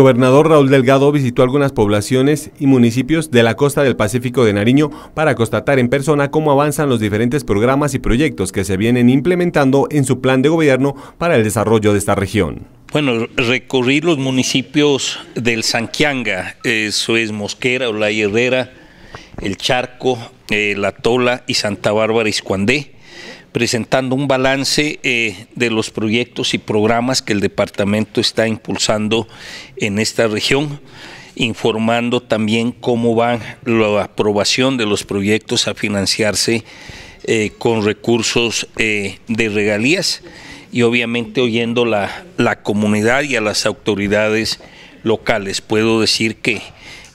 Gobernador Raúl Delgado visitó algunas poblaciones y municipios de la costa del Pacífico de Nariño para constatar en persona cómo avanzan los diferentes programas y proyectos que se vienen implementando en su plan de gobierno para el desarrollo de esta región. Bueno, recorrí los municipios del Sanquianga, eso es Mosquera, la Herrera, El Charco, eh, La Tola y Santa Bárbara Iscuandé presentando un balance eh, de los proyectos y programas que el departamento está impulsando en esta región, informando también cómo va la aprobación de los proyectos a financiarse eh, con recursos eh, de regalías y obviamente oyendo la, la comunidad y a las autoridades locales. Puedo decir que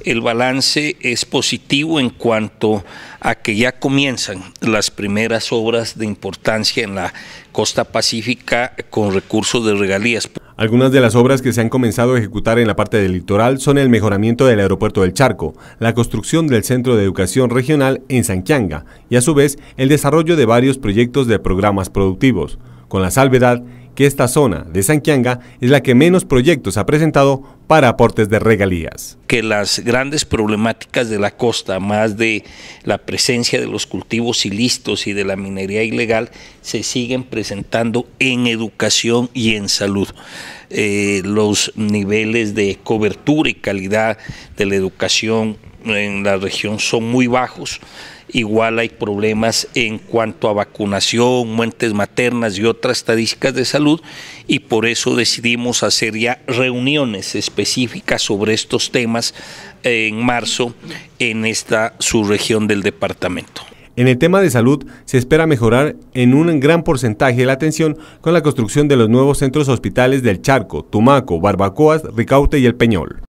el balance es positivo en cuanto a que ya comienzan las primeras obras de importancia en la costa pacífica con recursos de regalías. Algunas de las obras que se han comenzado a ejecutar en la parte del litoral son el mejoramiento del aeropuerto del Charco, la construcción del Centro de Educación Regional en Sanquianga y a su vez el desarrollo de varios proyectos de programas productivos, con la salvedad que esta zona de Sanquianga es la que menos proyectos ha presentado para aportes de regalías. Que las grandes problemáticas de la costa, más de la presencia de los cultivos ilícitos y de la minería ilegal, se siguen presentando en educación y en salud. Eh, los niveles de cobertura y calidad de la educación en la región son muy bajos. Igual hay problemas en cuanto a vacunación, muertes maternas y otras estadísticas de salud y por eso decidimos hacer ya reuniones específicas sobre estos temas eh, en marzo en esta subregión del departamento. En el tema de salud, se espera mejorar en un gran porcentaje la atención con la construcción de los nuevos centros hospitales del Charco, Tumaco, Barbacoas, Ricaute y El Peñol.